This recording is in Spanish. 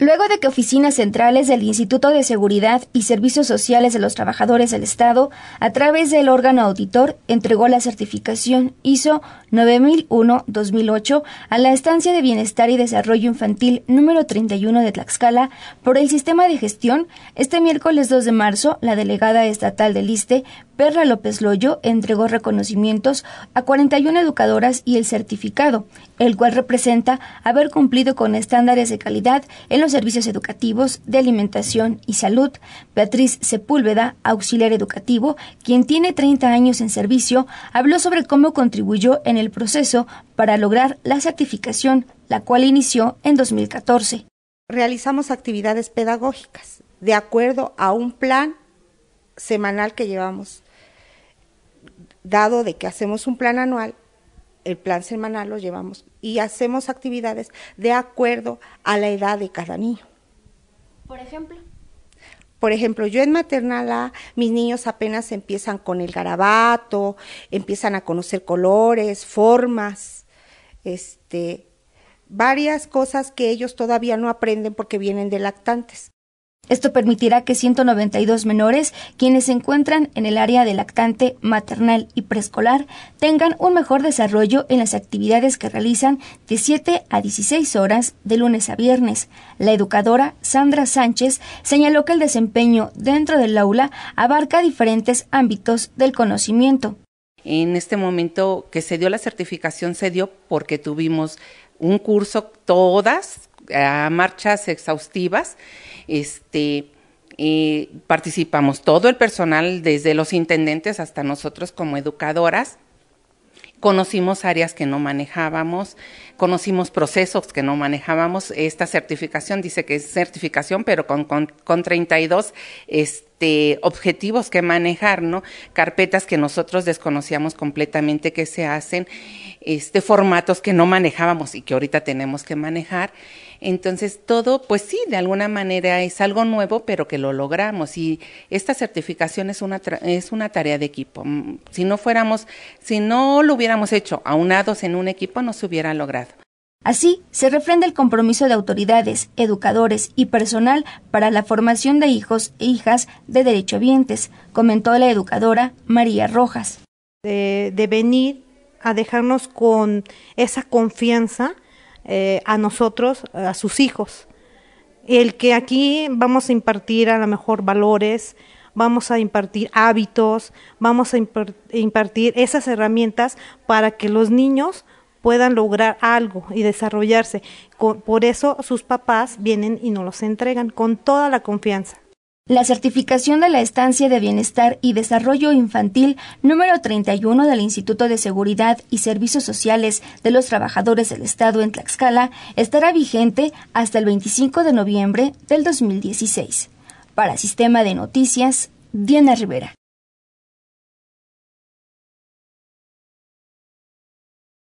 Luego de que oficinas centrales del Instituto de Seguridad y Servicios Sociales de los Trabajadores del Estado, a través del órgano auditor, entregó la certificación ISO 9001-2008 a la Estancia de Bienestar y Desarrollo Infantil número 31 de Tlaxcala por el sistema de gestión, este miércoles 2 de marzo, la delegada estatal del ISTE Perla López Loyo entregó reconocimientos a 41 educadoras y el certificado, el cual representa haber cumplido con estándares de calidad en los servicios educativos de alimentación y salud. Beatriz Sepúlveda, auxiliar educativo, quien tiene 30 años en servicio, habló sobre cómo contribuyó en el proceso para lograr la certificación, la cual inició en 2014. Realizamos actividades pedagógicas de acuerdo a un plan semanal que llevamos dado de que hacemos un plan anual, el plan semanal lo llevamos y hacemos actividades de acuerdo a la edad de cada niño. Por ejemplo. Por ejemplo, yo en maternal A, mis niños apenas empiezan con el garabato, empiezan a conocer colores, formas, este, varias cosas que ellos todavía no aprenden porque vienen de lactantes. Esto permitirá que 192 menores, quienes se encuentran en el área de lactante, maternal y preescolar, tengan un mejor desarrollo en las actividades que realizan de 7 a 16 horas de lunes a viernes. La educadora Sandra Sánchez señaló que el desempeño dentro del aula abarca diferentes ámbitos del conocimiento. En este momento que se dio la certificación se dio porque tuvimos un curso todas a marchas exhaustivas. Este, participamos todo el personal, desde los intendentes hasta nosotros como educadoras. Conocimos áreas que no manejábamos, conocimos procesos que no manejábamos. Esta certificación dice que es certificación, pero con, con, con 32 este, este, objetivos que manejar, ¿no? Carpetas que nosotros desconocíamos completamente que se hacen, este, formatos que no manejábamos y que ahorita tenemos que manejar. Entonces, todo, pues sí, de alguna manera es algo nuevo, pero que lo logramos. Y esta certificación es una, es una tarea de equipo. Mm, si no fuéramos, si no lo hubiéramos hecho aunados en un equipo, no se hubiera logrado. Así, se refrenda el compromiso de autoridades, educadores y personal para la formación de hijos e hijas de derechohabientes, comentó la educadora María Rojas. De, venir a dejarnos con esa confianza eh, a nosotros, a sus hijos. El que aquí vamos a impartir a lo mejor valores, vamos a impartir hábitos, vamos a impartir esas herramientas para que los niños puedan lograr algo y desarrollarse. Por eso sus papás vienen y nos los entregan con toda la confianza. La certificación de la Estancia de Bienestar y Desarrollo Infantil número 31 del Instituto de Seguridad y Servicios Sociales de los Trabajadores del Estado en Tlaxcala estará vigente hasta el 25 de noviembre del 2016. Para Sistema de Noticias, Diana Rivera.